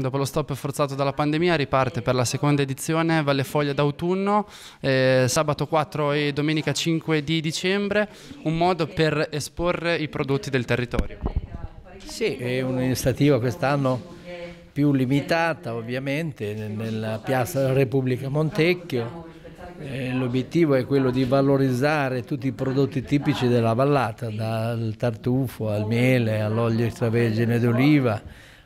Dopo lo stop forzato dalla pandemia riparte per la seconda edizione Valle Foglia d'autunno, eh, sabato 4 e domenica 5 di dicembre, un modo per esporre i prodotti del territorio. Sì, è un'iniziativa quest'anno più limitata ovviamente nella piazza Repubblica Montecchio. Eh, l'obiettivo è quello di valorizzare tutti i prodotti tipici della vallata, dal tartufo al miele all'olio extravergine d'oliva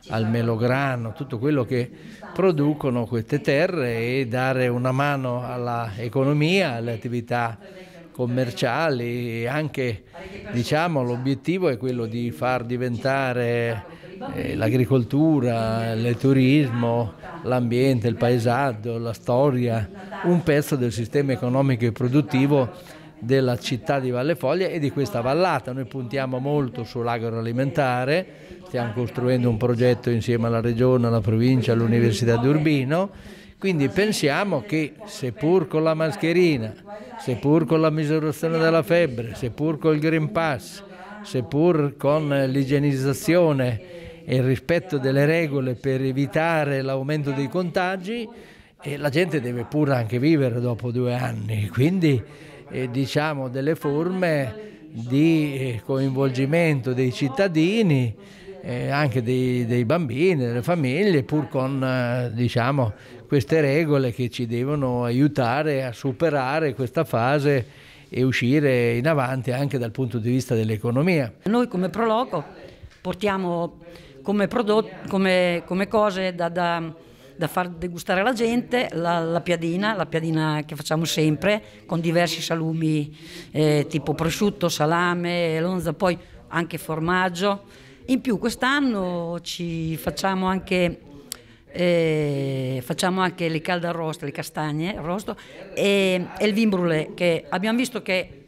al melograno, tutto quello che producono queste terre e dare una mano all'economia, alle attività commerciali anche diciamo, l'obiettivo è quello di far diventare eh, l'agricoltura, il turismo, l'ambiente, il paesaggio, la storia un pezzo del sistema economico e produttivo della città di Valle Foglia e di questa vallata. Noi puntiamo molto sull'agroalimentare, stiamo costruendo un progetto insieme alla Regione, alla Provincia, all'Università di Urbino, quindi pensiamo che seppur con la mascherina, seppur con la misurazione della febbre, seppur col Green Pass, seppur con l'igienizzazione e il rispetto delle regole per evitare l'aumento dei contagi, eh, la gente deve pure anche vivere dopo due anni, quindi eh, diciamo, delle forme di eh, coinvolgimento dei cittadini, eh, anche dei, dei, bambini, delle famiglie, pur con eh, diciamo, queste regole che ci devono aiutare a superare questa fase e uscire in avanti anche dal punto di vista dell'economia. Noi come Proloco portiamo come, prodotto, come, come cose da, da da far degustare alla gente la, la piadina, la piadina che facciamo sempre con diversi salumi eh, tipo prosciutto, salame, lonza, poi anche formaggio. In più quest'anno ci facciamo anche eh, facciamo anche le calda arrosto, le castagne arrosto e, e il vin brûlé che abbiamo visto che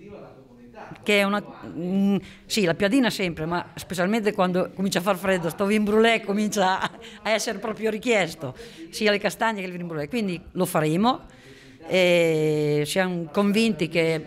che è una... Mm, sì, la piadina sempre, ma specialmente quando comincia a far freddo, sto vin brûlé comincia a, essere proprio richiesto, sia le castagne che il vin brûlé, quindi lo faremo e siamo convinti che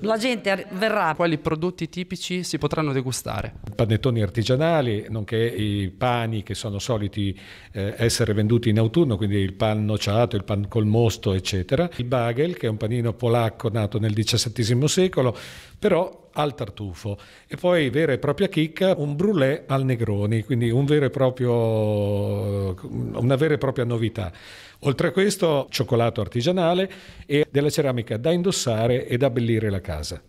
la gente verrà. Quali prodotti tipici si potranno degustare? Panettoni artigianali, nonché i pani che sono soliti eh, essere venduti in autunno, quindi il pan nociato, il pan col mosto, eccetera. Il bagel, che è un panino polacco nato nel XVII secolo, però al tartufo e poi vera e propria chicca un brûlé al Negroni, quindi un proprio, una vera e propria novità. Oltre a questo cioccolato artigianale e della ceramica da indossare e da abbellire la casa.